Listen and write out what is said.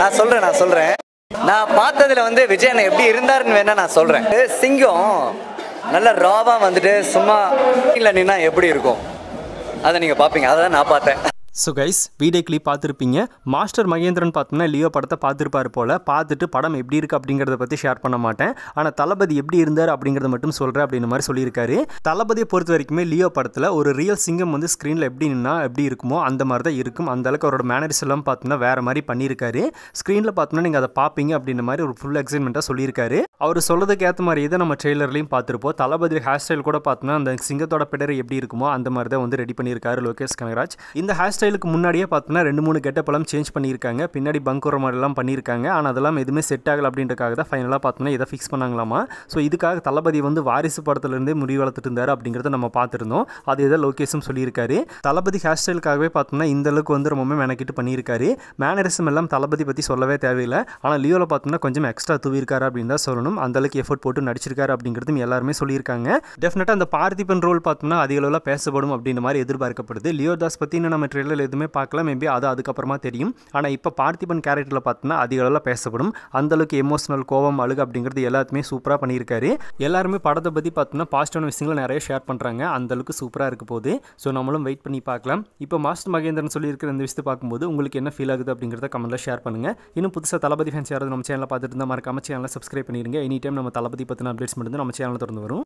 நான் சொல்கிறேன் நான் சொல்கிறேன் நான் பார்த்ததுல வந்து விஜய் அண்ணன் எப்படி இருந்தாருன்னு வேணா நான் சொல்கிறேன் சிங்கம் நல்ல ராவாக வந்துட்டு சும்மா இல்லை நின்னா எப்படி இருக்கும் அதை நீங்கள் பார்ப்பீங்க அதை தான் நான் பார்த்தேன் ஸோ கைஸ் வீடியோக்லி பார்த்துருப்பீங்க மாஸ்டர் மகேந்திரன் பார்த்தோம்னா லியோ படத்தை பார்த்துருப்பார் போல் பார்த்துட்டு படம் எப்படி இருக்குது அப்படிங்கிறத பற்றி ஷேர் பண்ண மாட்டேன் ஆனால் தளபதி எப்படி இருந்தார் அப்படிங்கிறத மட்டும் சொல்கிறேன் அப்படிங்கிற மாதிரி சொல்லியிருக்காரு தளபதியை பொறுத்த வரைக்குமே லியோ படத்தில் ஒரு ரியல் சிங்கம் வந்து ஸ்க்ரீனில் எப்படி நின்னா எப்படி இருக்குமோ அந்த மாதிரி தான் இருக்கும் அந்த அளவுக்கு அவரோட மேனர்ஸ் எல்லாம் பார்த்தோம்னா வேறு மாதிரி பண்ணியிருக்காரு ஸ்க்ரீனில் பார்த்தோம்னா நீங்கள் அதை பார்ப்பீங்க அப்படின்ற மாதிரி ஒரு ஃபுல் எக்ஸைட்மெண்ட்டாக சொல்லியிருக்காரு அவர் சொல்கிறதுக்கு ஏற்ற மாதிரி இதை நம்ம ட்ரெய்லர்லையும் பார்த்துருப்போம் தளபதி ஹேர் ஸ்டைல் கூட பார்த்தோம்னா அந்த சிங்கத்தோட பிடரை எப்படி இருக்குமோ அந்த மாதிரி தான் வந்து ரெடி பண்ணியிருக்காரு லோகேஷ் கனகராஜ் இந்த ஹேர் ஸ்டைலுக்கு முன்னாடியே பார்த்தோன்னா ரெண்டு மூணு கெட்டப்பெல்லாம் சேஞ்ச் பண்ணியிருக்காங்க பின்னாடி பங்க் வர மாதிரிலாம் பண்ணியிருக்காங்க ஆனால் அதெல்லாம் எதுவுமே செட் ஆகலை அப்படின்றக்காக தான் ஃபைனலாக பார்த்தோன்னா இதை ஃபிக்ஸ் பண்ணாங்களாமா ஸோ இதுக்காக தளபதி வந்து வாரிசு படத்துலேருந்தே முடிவு வளர்த்துட்டு இருந்தார் அப்படிங்கிறத நம்ம பார்த்துருந்தோம் அது எதாவது லோகேஷும் சொல்லியிருக்காரு தளபதி ஹேர் ஸ்டைலுக்காகவே பார்த்தோம்னா இந்த அளவுக்கு வந்து ரொம்பவே மெனக்கிட்டு பண்ணியிருக்காரு மேனரிசம் எல்லாம் தளபதி பற்றி சொல்லவே தேவையில்லை ஆனால் லியோவில் பார்த்தோம்னா கொஞ்சம் எக்ஸ்ட்ரா தூவிருக்காரு அப்படின்னு தான் சொல்லணும் அந்தளவுக்கு எஃபர்ட் போட்டு நடிச்சிருக்காரு அப்படிங்கிறதும் எல்லாருமே சொல்லியிருக்காங்க டெஃபினட்டாக அந்த பார்த்திபன் ரோல் பார்த்தோம்னா அதிகளவில் பேசப்படும் அப்படின்ற மாதிரி எதிர்பார்க்கப்படுது லியோ தாஸ் பற்றின நம்ம ட்ரெயிலர் கேரக்டரில் எதுவுமே பார்க்கல மேபி அது அதுக்கப்புறமா தெரியும் ஆனால் இப்போ பார்த்திபன் கேரக்டரில் பார்த்தோன்னா அதிகளவில் பேசப்படும் அந்தளவுக்கு எமோஷனல் கோவம் அழுகு அப்படிங்கிறது எல்லாத்தையுமே சூப்பராக பண்ணியிருக்காரு எல்லாருமே படத்தை பற்றி பார்த்தோன்னா பாசிட்டிவான விஷயங்களை நிறைய ஷேர் பண்ணுறாங்க அந்தளவுக்கு சூப்பராக இருக்க போது ஸோ நம்மளும் வெயிட் பண்ணி பார்க்கலாம் இப்போ மாஸ்டர் மகேந்திரன் சொல்லியிருக்கிற இந்த விஷயத்தை பார்க்கும்போது உங்களுக்கு என்ன ஃபீல் ஆகுது அப்படிங்கிறத கமெண்ட்டில் ஷேர் பண்ணுங்கள் இன்னும் புதுசாக தளபதி ஃபேன்ஸ் யாராவது நம்ம சேனலில் பார்த்துட்டு இருந்தால் மறக்காம சேனலில் சப்ஸ்கிரைப் பண்ணிடுங்க எனி டைம் நம்ம தளபதி பற்றின அப்டேட்ஸ் மட்டும் நம்ம சேனலில் தொடர்ந்து வரும்